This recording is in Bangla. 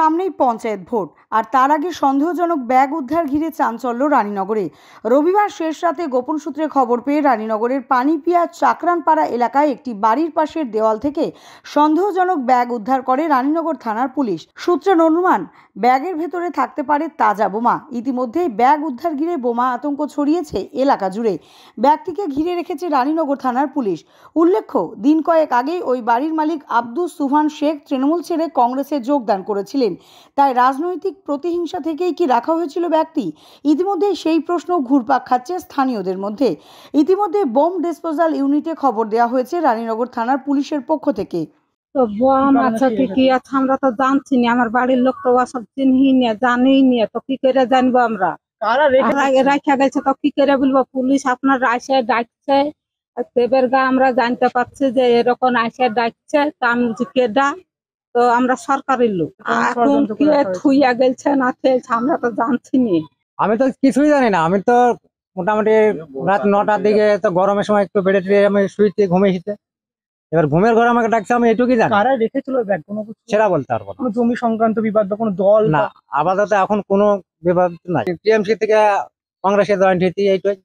সামনেই পঞ্চায়েত ভোট আর তার আগে সন্দেহজনক ব্যাগ উদ্ধার ঘিরে চাঞ্চল্য রানীনগরে রবিবার শেষ রাতে গোপন সূত্রে খবর পেয়ে রানীনগরের পানিপিয়া চাকরানপাড়া এলাকায় একটি বাড়ির পাশের দেওয়াল থেকে সন্দেহজনক ব্যাগ উদ্ধার করে রানীনগর থানার পুলিশ সূত্রের অনুমান ব্যাগের ভেতরে থাকতে পারে তাজা বোমা ইতিমধ্যেই ব্যাগ উদ্ধার ঘিরে বোমা আতঙ্ক ছড়িয়েছে এলাকা জুড়ে ব্যাগটিকে ঘিরে রেখেছে রানীনগর থানার পুলিশ উল্লেখ্য দিন কয়েক আগেই ওই বাড়ির মালিক আব্দুস সুভান শেখ তৃণমূল ছেড়ে কংগ্রেসে যোগদান করেছিলেন ছিলেন তাই রাজনৈতিক প্রতিহিংসা থেকেই কি রাখা হয়েছিল ব্যক্তি ইতিমধ্যে সেই প্রশ্ন ঘুরপাক খাচ্ছে স্থানীয়দের মধ্যে ইতিমধ্যে বোম ডিসপোজাল ইউনিটে খবর দেওয়া হয়েছে রানীনগর থানার পুলিশের পক্ষ থেকে তো বোম কি কি আছে আমরা তো জানছি না আমার বাড়ির লোক তো সব চিনহি না জানি না তো কি করে জানবো আমরা রাখা গেছে তো কি করে বলবো পুলিশ আপনার আসে ডাকছে এবার আমরা জানতে পারছি যে এরকম আসে ডাকছে তা আমি জিজ্ঞেস তো আমরা সরকারের লোক এখন কি থুইয়া গেলছে না ফেলছে আমরা তো জানছি নি আমি তো কিছুই জানি না আমি তো মোটামুটি রাত নটার দিকে তো গরমের সময় একটু বেড়ে টেড়ে আমি শুইতে ঘুমে এসেছে এবার ঘুমের ঘরে আমাকে ডাকছে আমি এটুকুই জানি কারা রেখেছিল ব্যাগ কোনো কিছু সেটা বলতে পারবো কোনো জমি সংক্রান্ত বিবাদ বা কোনো দল না আপাতত এখন কোনো বিবাদ নাই টিএমসি থেকে কংগ্রেসের জয়েন্ট হইতি এইটাই